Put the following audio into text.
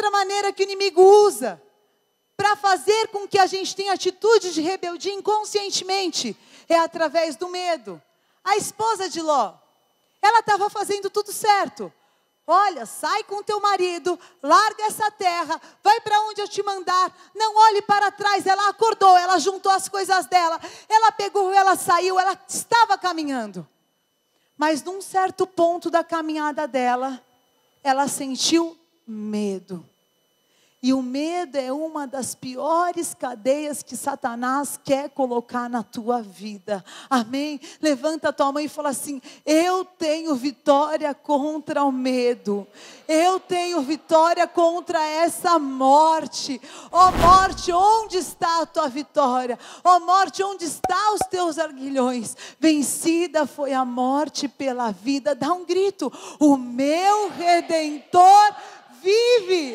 outra maneira que o inimigo usa para fazer com que a gente tenha atitude de rebeldia inconscientemente é através do medo. A esposa de Ló, ela estava fazendo tudo certo. Olha, sai com teu marido, larga essa terra, vai para onde eu te mandar, não olhe para trás. Ela acordou, ela juntou as coisas dela, ela pegou, ela saiu, ela estava caminhando. Mas num certo ponto da caminhada dela, ela sentiu medo. E o medo é uma das piores cadeias que Satanás quer colocar na tua vida. Amém? Levanta a tua mão e fala assim: Eu tenho vitória contra o medo. Eu tenho vitória contra essa morte. Ó oh, morte, onde está a tua vitória? Ó oh, morte, onde estão os teus arguilhões? Vencida foi a morte pela vida. Dá um grito. O meu redentor vive.